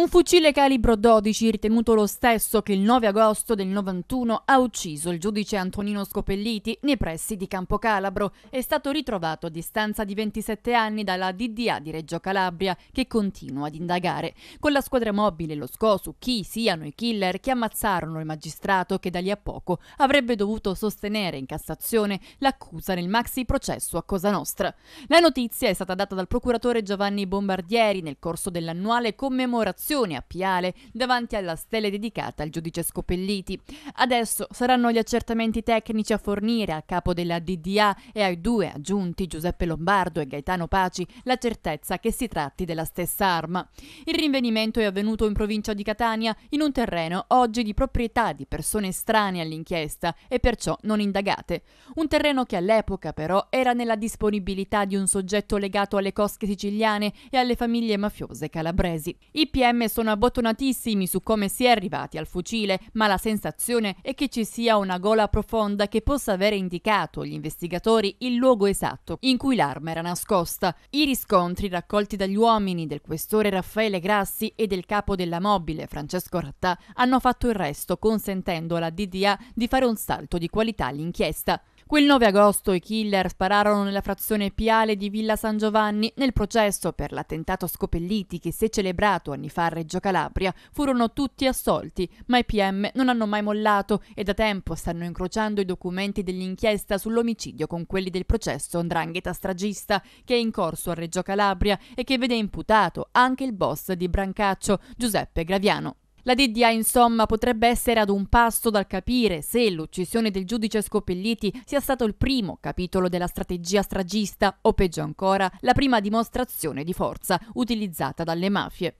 Un fucile calibro 12, ritenuto lo stesso che il 9 agosto del 91 ha ucciso il giudice Antonino Scopelliti nei pressi di Campo Calabro, è stato ritrovato a distanza di 27 anni dalla DDA di Reggio Calabria, che continua ad indagare. Con la squadra mobile lo scò su chi siano i killer che ammazzarono il magistrato che da lì a poco avrebbe dovuto sostenere in Cassazione l'accusa nel maxi processo a Cosa Nostra. La notizia è stata data dal procuratore Giovanni Bombardieri nel corso dell'annuale commemorazione stazione a Piale davanti alla stele dedicata al giudice Scopelliti. Adesso saranno gli accertamenti tecnici a fornire a capo della DDA e ai due aggiunti Giuseppe Lombardo e Gaetano Paci la certezza che si tratti della stessa arma. Il rinvenimento è avvenuto in provincia di Catania in un terreno oggi di proprietà di persone strane all'inchiesta e perciò non indagate. Un terreno che all'epoca però era nella disponibilità di un soggetto legato alle cosche siciliane e alle famiglie mafiose calabresi. I PM PM sono abbottonatissimi su come si è arrivati al fucile, ma la sensazione è che ci sia una gola profonda che possa avere indicato agli investigatori il luogo esatto in cui l'arma era nascosta. I riscontri raccolti dagli uomini del questore Raffaele Grassi e del capo della mobile Francesco Rattà hanno fatto il resto, consentendo alla DDA di fare un salto di qualità all'inchiesta. Quel 9 agosto i killer spararono nella frazione Piale di Villa San Giovanni nel processo per l'attentato a Scopelliti che si è celebrato anni fa a Reggio Calabria. Furono tutti assolti, ma i PM non hanno mai mollato e da tempo stanno incrociando i documenti dell'inchiesta sull'omicidio con quelli del processo Ndrangheta stragista che è in corso a Reggio Calabria e che vede imputato anche il boss di Brancaccio, Giuseppe Graviano. La DDA insomma potrebbe essere ad un passo dal capire se l'uccisione del giudice Scopelliti sia stato il primo capitolo della strategia stragista o peggio ancora la prima dimostrazione di forza utilizzata dalle mafie.